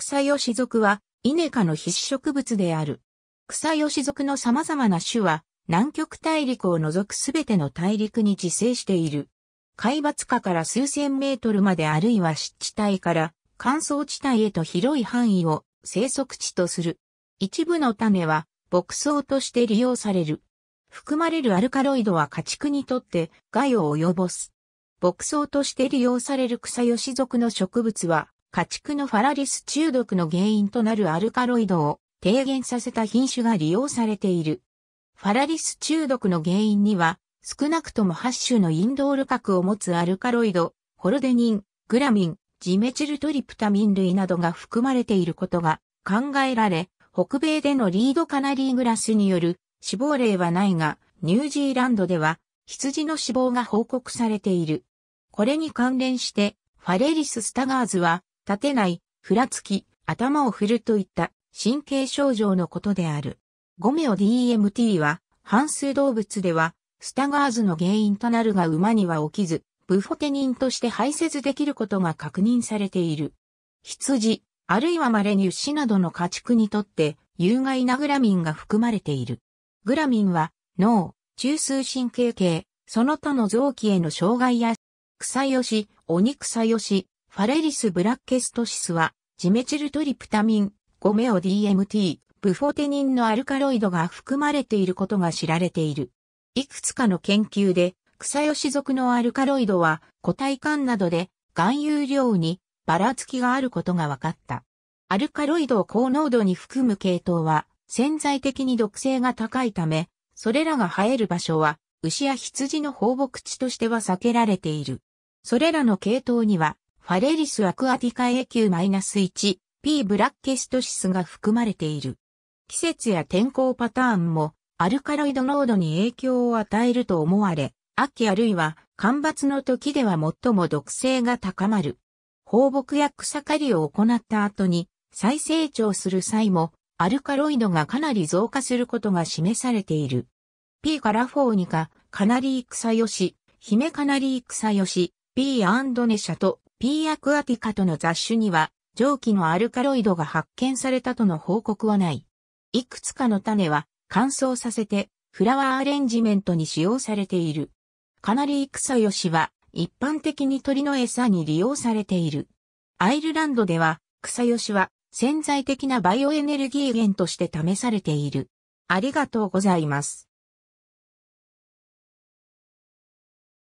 草吉属は、イネ科の必植物である。草吉属の様々な種は、南極大陸を除くすべての大陸に自生している。海抜下から数千メートルまであるいは湿地帯から乾燥地帯へと広い範囲を生息地とする。一部の種は牧草として利用される。含まれるアルカロイドは家畜にとって害を及ぼす。牧草として利用される草吉属の植物は家畜のファラリス中毒の原因となるアルカロイドを低減させた品種が利用されている。ファラリス中毒の原因には、少なくとも8種のインドール核を持つアルカロイド、ホルデニン、グラミン、ジメチルトリプタミン類などが含まれていることが考えられ、北米でのリードカナリーグラスによる死亡例はないが、ニュージーランドでは羊の死亡が報告されている。これに関連して、ファレリス・スタガーズは立てない、ふらつき、頭を振るといった神経症状のことである。ゴメオ DMT は、半数動物では、スタガーズの原因となるが馬には起きず、ブフォテニンとして排泄できることが確認されている。羊、あるいは稀に牛などの家畜にとって有害なグラミンが含まれている。グラミンは脳、中枢神経系、その他の臓器への障害や、草よし、鬼草よし、ファレリス・ブラッケストシスは、ジメチルトリプタミン、ゴメオ DMT、ブフォテニンのアルカロイドが含まれていることが知られている。いくつかの研究で、草吉属のアルカロイドは、個体感などで、含有量にばらつきがあることが分かった。アルカロイドを高濃度に含む系統は、潜在的に毒性が高いため、それらが生える場所は、牛や羊の放牧地としては避けられている。それらの系統には、ファレリスアクアティカ a q 1 P ブラッケストシスが含まれている。季節や天候パターンもアルカロイド濃度に影響を与えると思われ、秋あるいは干ばつの時では最も毒性が高まる。放牧や草刈りを行った後に再成長する際もアルカロイドがかなり増加することが示されている。P からォにか、カナリー草シ、ヒメカナリー草ヨシ、P& ネシャと P. アクアティカとの雑種には、蒸気のアルカロイドが発見されたとの報告はない。いくつかの種は乾燥させてフラワーアレンジメントに使用されている。カナリイクサヨシは一般的に鳥の餌に利用されている。アイルランドではクサヨシは潜在的なバイオエネルギー源として試されている。ありがとうございます。